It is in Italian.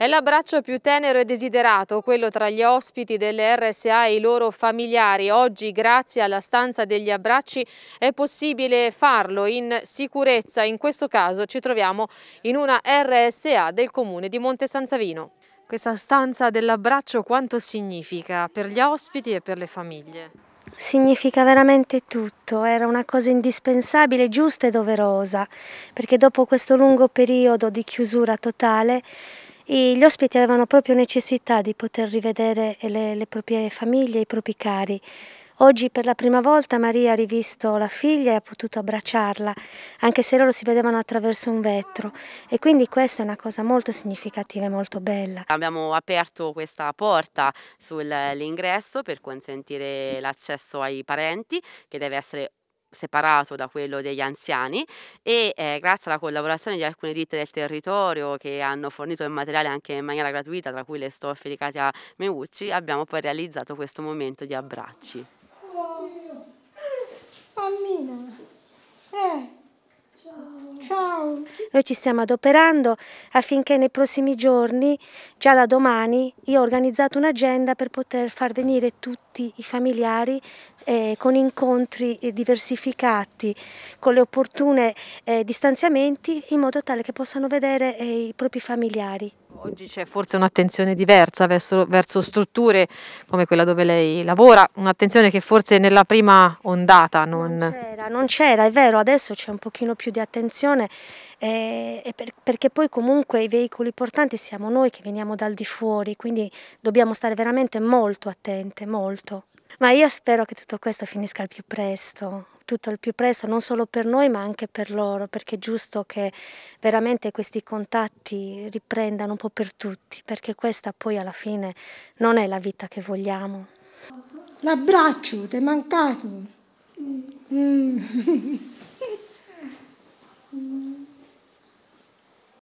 È l'abbraccio più tenero e desiderato, quello tra gli ospiti delle RSA e i loro familiari. Oggi, grazie alla stanza degli abbracci, è possibile farlo in sicurezza. In questo caso ci troviamo in una RSA del comune di Monte San Savino. Questa stanza dell'abbraccio quanto significa per gli ospiti e per le famiglie? Significa veramente tutto, era una cosa indispensabile, giusta e doverosa, perché dopo questo lungo periodo di chiusura totale e gli ospiti avevano proprio necessità di poter rivedere le, le proprie famiglie, i propri cari. Oggi per la prima volta Maria ha rivisto la figlia e ha potuto abbracciarla, anche se loro si vedevano attraverso un vetro e quindi questa è una cosa molto significativa e molto bella. Abbiamo aperto questa porta sull'ingresso per consentire l'accesso ai parenti che deve essere separato da quello degli anziani e eh, grazie alla collaborazione di alcune ditte del territorio che hanno fornito il materiale anche in maniera gratuita, tra cui le stoffe di Katia Meucci, abbiamo poi realizzato questo momento di abbracci. Ciao. Noi ci stiamo adoperando affinché nei prossimi giorni, già da domani, io ho organizzato un'agenda per poter far venire tutti i familiari eh, con incontri eh, diversificati, con le opportune eh, distanziamenti, in modo tale che possano vedere eh, i propri familiari. Oggi c'è forse un'attenzione diversa verso, verso, strutture come quella dove lei lavora, un'attenzione che forse nella prima ondata non... Non c'era, è vero, adesso c'è un pochino più di attenzione eh, per, perché poi comunque i veicoli portanti siamo noi che veniamo dal di fuori, quindi dobbiamo stare veramente molto attente, molto. Ma io spero che tutto questo finisca al più presto, tutto al più presto, non solo per noi ma anche per loro, perché è giusto che veramente questi contatti riprendano un po' per tutti, perché questa poi alla fine non è la vita che vogliamo. L'abbraccio, ti è mancato. Sì. Mm.